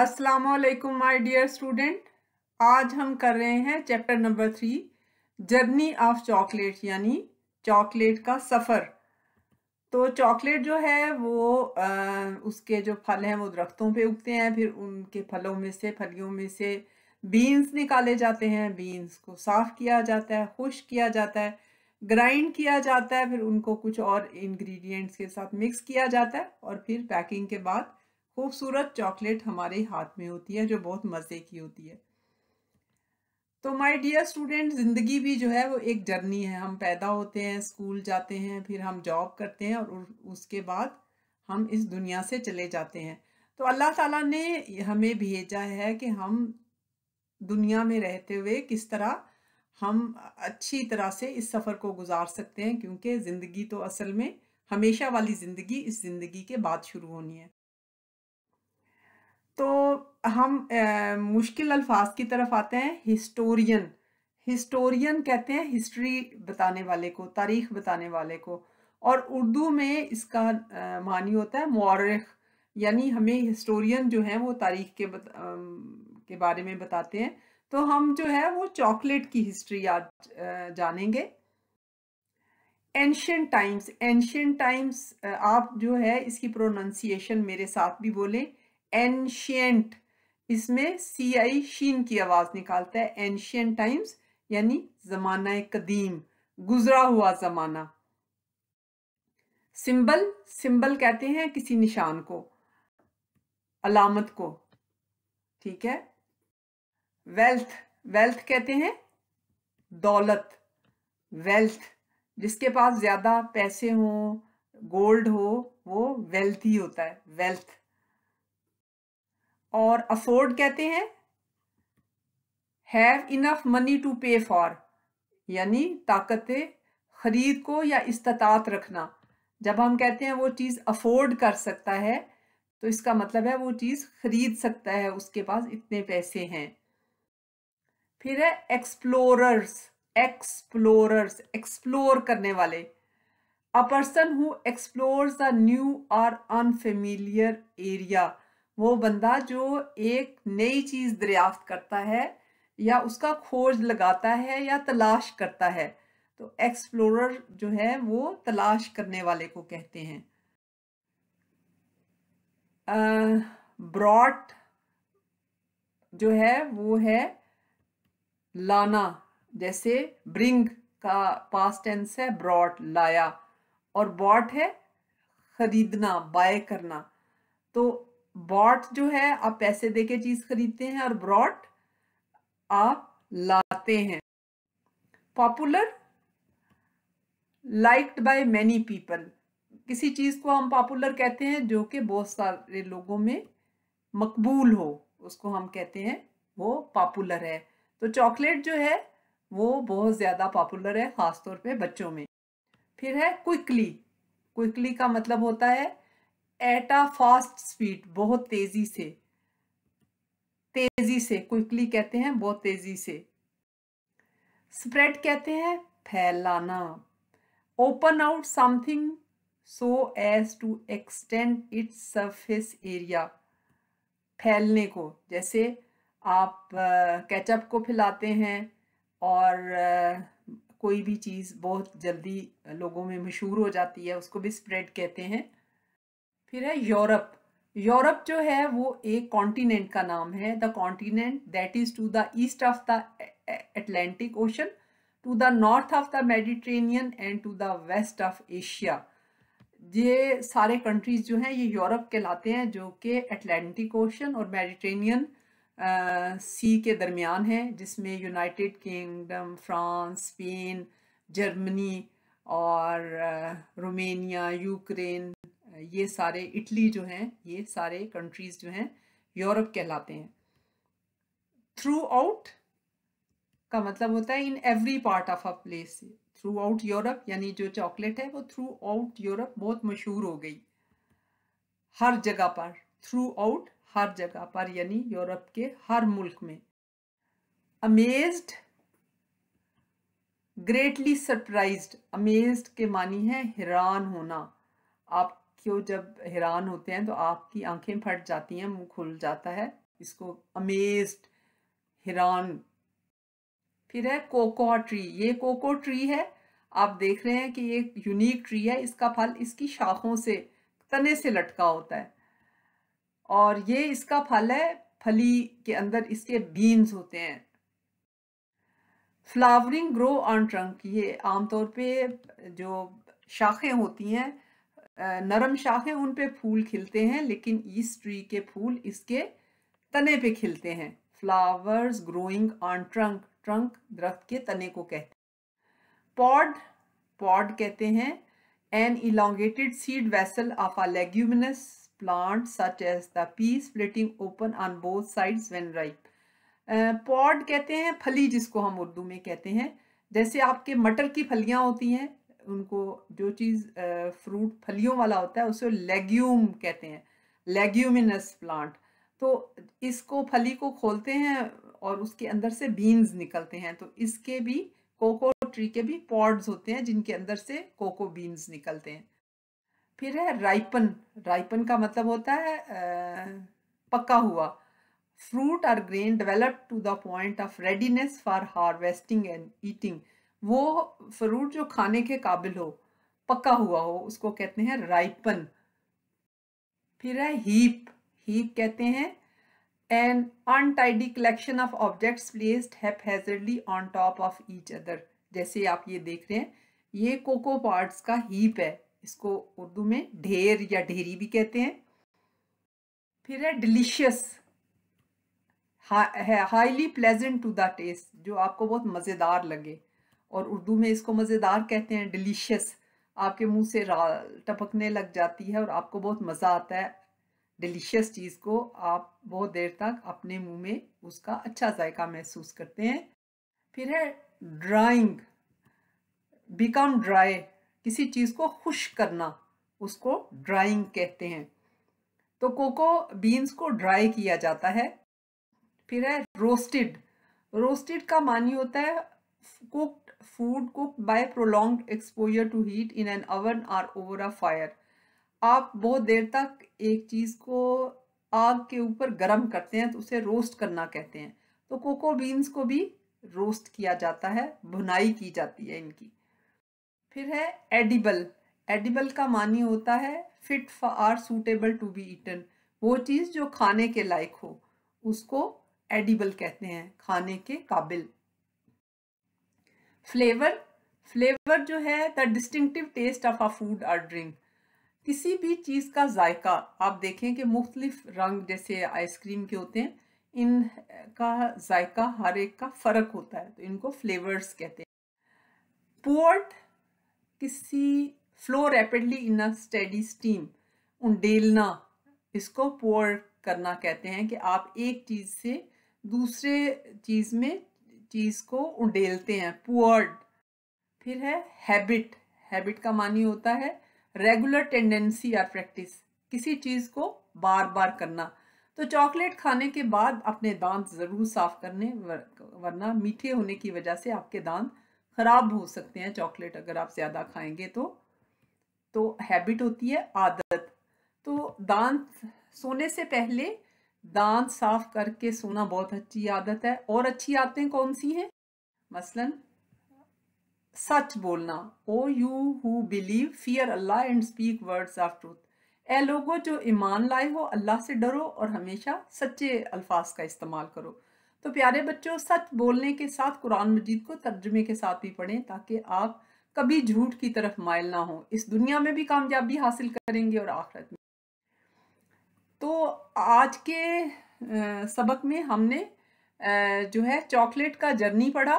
अस्सलाम वालेकुम my dear student आज हम कर रहे हैं chapter number three journey of chocolate यानी चॉकलेट का सफ़र तो चॉकलेट जो है वो आ, उसके जो फल हैं वो दरख्तों पे उगते हैं फिर उनके फलों में से फलियों में से बीन्स निकाले जाते हैं बीन्स को साफ़ किया जाता है खुश किया जाता है ग्राइंड किया जाता है फिर उनको कुछ और इंग्रेडिएंट्स के साथ मिक्स किया जाता है और फिर पैकिंग के बाद खूबसूरत चॉकलेट हमारे हाथ में होती है जो बहुत मज़े की होती है तो माय डियर स्टूडेंट ज़िंदगी भी जो है वो एक जर्नी है हम पैदा होते हैं स्कूल जाते हैं फिर हम जॉब करते हैं और उसके बाद हम इस दुनिया से चले जाते हैं तो अल्लाह ताला ने हमें भेजा है कि हम दुनिया में रहते हुए किस तरह हम अच्छी तरह से इस सफ़र को गुजार सकते हैं क्योंकि ज़िंदगी तो असल में हमेशा वाली ज़िंदगी इस ज़िंदगी के बाद शुरू होनी है तो हम मुश्किल अल्फाज की तरफ आते हैं हिस्टोरियन हिस्टोरियन कहते हैं हिस्ट्री बताने वाले को तारीख बताने वाले को और उर्दू में इसका मानी होता है मौरख यानी हमें हिस्टोरियन जो है वो तारीख के बत, आ, के बारे में बताते हैं तो हम जो है वो चॉकलेट की हिस्ट्री आज जानेंगे एंशेंट टाइम्स एंशेंट टाइम्स आप जो है इसकी प्रोनाउंसिएशन मेरे साथ भी बोलें एनशियंट इसमें सी आई शीन की आवाज़ निकालता है एनशियंट टाइम्स यानी ज़माना कदीम गुजरा हुआ ज़माना सिंबल सिंबल कहते हैं किसी निशान को अलामत को ठीक है वेल्थ वेल्थ कहते हैं दौलत वेल्थ जिसके पास ज़्यादा पैसे हो गोल्ड हो वो वेल्थी होता है वेल्थ और अफोर्ड कहते हैं have enough money to pay for यानी ताकत खरीद को या इस्तात रखना जब हम कहते हैं वो चीज़ अफोर्ड कर सकता है तो इसका मतलब है वो चीज़ खरीद सकता है उसके पास इतने पैसे हैं फिर है एक्सप्लोरर्स एक्सप्लोरर्स एक्सप्लोर करने वाले a person who explore the new और अनफेमिलियर एरिया वो बंदा जो एक नई चीज़ दरियाफ्त करता है या उसका खोज लगाता है या तलाश करता है तो एक्सप्लोरर जो है वो तलाश करने वाले को कहते हैं ब्रॉड जो है वो है लाना जैसे ब्रिंग का पास टेंस है ब्रॉड लाया और बॉट है खरीदना बाय करना तो बॉट जो है आप पैसे दे के चीज खरीदते हैं और ब्रॉट आप लाते हैं popular liked by many people किसी चीज को हम पॉपुलर कहते हैं जो कि बहुत सारे लोगों में मकबूल हो उसको हम कहते हैं वो पॉपुलर है तो चॉकलेट जो है वो बहुत ज़्यादा पॉपुलर है ख़ासतौर पे बच्चों में फिर है क्विकली क्विकली का मतलब होता है एट अ फास्ट स्पीड बहुत तेजी से तेजी से क्विकली कहते हैं बहुत तेजी से स्प्रेड कहते हैं फैलाना open out something so as to extend its surface area फैलने को जैसे आप कैचअप को फैलाते हैं और कोई भी चीज़ बहुत जल्दी लोगों में मशहूर हो जाती है उसको भी स्प्रेड कहते हैं फिर है यूरोप यूरोप जो है वो एक कॉन्टिनेंट का नाम है the continent that is to the east of the Atlantic Ocean to the north of the Mediterranean and to the west of Asia ये सारे कंट्रीज जो हैं ये यूरोप कहलाते हैं जो कि अटलांटिक ओशन और मेडिट्रेनियन सी के दरमियान है जिसमें United Kingdom France Spain Germany और रोमेनिया यूक्रेन ये सारे इटली जो हैं ये सारे कंट्रीज जो हैं यूरोप कहलाते हैं थ्रू आउट का मतलब होता है in every part of a place throughout Europe यानी जो चॉकलेट है वो थ्रू आउट यूरोप बहुत मशहूर हो गई हर जगह पर थ्रू आउट हर जगह पर यानी यूरोप के हर मुल्क में अमेज्ड ग्रेटली सरप्राइज अमेज्ड के मानी है हैरान होना आप क्यों जब हैरान होते हैं तो आपकी आंखें फट जाती हैं मुंह खुल जाता है इसको अमेज्ड हैरान फिर है कोको ट्री ये कोको ट्री है आप देख रहे हैं कि ये यूनिक ट्री है इसका फल इसकी शाखों से तने से लटका होता है और ये इसका फल है फली के अंदर इसके बीन्स होते हैं फ्लावरिंग ग्रो ऑन ट्रंक ये आमतौर पे जो शाखें होती हैं नरम शाखें उन पे फूल खिलते हैं लेकिन ईस्ट ट्री के फूल इसके तने पे खिलते हैं flowers growing on trunk trunk दरख्त के तने को कहते हैं पॉड पॉड कहते हैं an elongated seed vessel of a leguminous plant such as the pea splitting open on both sides when ripe pod कहते हैं फली जिसको हम उर्दू में कहते हैं जैसे आपके मटर की फलियां होती हैं उनको जो चीज़ फ्रूट फलियों वाला होता है उसे लेग्यूम कहते हैं लेग्यूमिनस प्लांट तो इसको फली को खोलते हैं और उसके अंदर से बीन्स निकलते हैं तो इसके भी कोको ट्री के भी पॉड्स होते हैं जिनके अंदर से कोको बीन्स निकलते हैं फिर है राइपन राइपन का मतलब होता है आ, पका हुआ फ्रूट और grain develop to the point of readiness for harvesting and eating वो फ्रूट जो खाने के काबिल हो पका हुआ हो उसको कहते हैं राइपन फिर है हीप हीप कहते हैं an untidy collection of objects placed haphazardly on top of each other जैसे आप ये देख रहे हैं ये कोको पार्ट्स का हीप है इसको उर्दू में ढेर या ढेरी भी कहते हैं फिर है delicious highly pleasant to the taste जो आपको बहुत मज़ेदार लगे और उर्दू में इसको मज़ेदार कहते हैं डिलीशियस आपके मुंह से टपकने लग जाती है और आपको बहुत मज़ा आता है डिलीशियस चीज़ को आप बहुत देर तक अपने मुंह में उसका अच्छा जायका महसूस करते हैं फिर है ड्राइंग बिकम ड्राई किसी चीज़ को खुश करना उसको ड्राइंग कहते हैं तो कोको बीन्स को ड्राई किया जाता है फिर है रोस्टेड रोस्टेड का मानी होता है cooked food cooked by prolonged exposure to heat in an oven or over a fire आप बहुत देर तक एक चीज़ को आग के ऊपर गर्म करते हैं तो उसे रोस्ट करना कहते हैं तो कोको बीन्स को भी रोस्ट किया जाता है भुनाई की जाती है इनकी फिर है एडिबल एडिबल का मानी होता है fit or suitable to be eaten वो चीज़ जो खाने के लायक हो उसको एडिबल कहते हैं खाने के काबिल फ्लेवर फ्लेवर जो है the distinctive taste of a food और ड्रिंक किसी भी चीज़ का जायका आप देखें कि मुख्तलिफ रंग जैसे आइसक्रीम के होते हैं इन का जायका हर एक का फ़र्क होता है तो इनको फ्लेवर्स कहते हैं पोर्ट किसी flow rapidly in a steady stream उंडेलना इसको पोर करना कहते हैं कि आप एक चीज़ से दूसरे चीज़ में चीज को उडेलते हैं पुअर्ड फिर है हैबिट हैबिट का मानी होता है रेगुलर टेंडेंसी या प्रैक्टिस किसी चीज को बार बार करना तो चॉकलेट खाने के बाद अपने दांत जरूर साफ करने वरना मीठे होने की वजह से आपके दांत खराब हो सकते हैं चॉकलेट अगर आप ज्यादा खाएंगे तो तो हैबिट होती है आदत तो दांत सोने से पहले दांत साफ करके सोना बहुत अच्छी आदत है और अच्छी आदतें कौन सी हैं मसलन सच बोलना O you who believe fear Allah and speak words of truth ए लोगो जो ईमान लाए हो अल्लाह से डरो और हमेशा सच्चे अल्फाज का इस्तेमाल करो तो प्यारे बच्चों सच बोलने के साथ कुरान मजीद को तर्जुमे के साथ भी पढ़ें ताकि आप कभी झूठ की तरफ मायल ना हो इस दुनिया में भी कामयाबी हासिल करेंगे और आखिरत में तो आज के सबक में हमने जो है चॉकलेट का जर्नी पढ़ा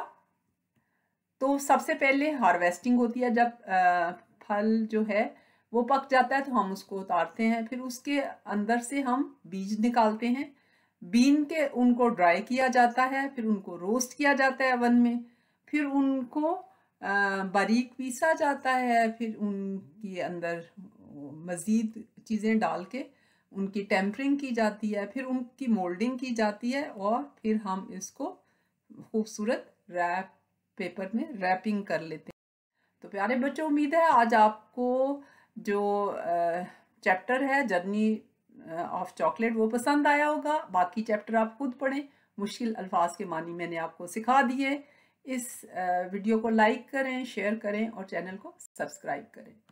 तो सबसे पहले हार्वेस्टिंग होती है जब फल जो है वो पक जाता है तो हम उसको उतारते हैं फिर उसके अंदर से हम बीज निकालते हैं बीन के उनको ड्राई किया जाता है फिर उनको रोस्ट किया जाता है वन में फिर उनको बारीक पीसा जाता है फिर उनके अंदर मज़ीद चीज़ें डाल के उनकी टेम्परिंग की जाती है फिर उनकी मोल्डिंग की जाती है और फिर हम इसको खूबसूरत रैप पेपर में रैपिंग कर लेते हैं तो प्यारे बच्चों उम्मीद है आज आपको जो चैप्टर है जर्नी ऑफ चॉकलेट वो पसंद आया होगा बाकी चैप्टर आप खुद पढ़ें मुश्किल अल्फाज के मानी मैंने आपको सिखा दिए इस वीडियो को लाइक करें शेयर करें और चैनल को सब्सक्राइब करें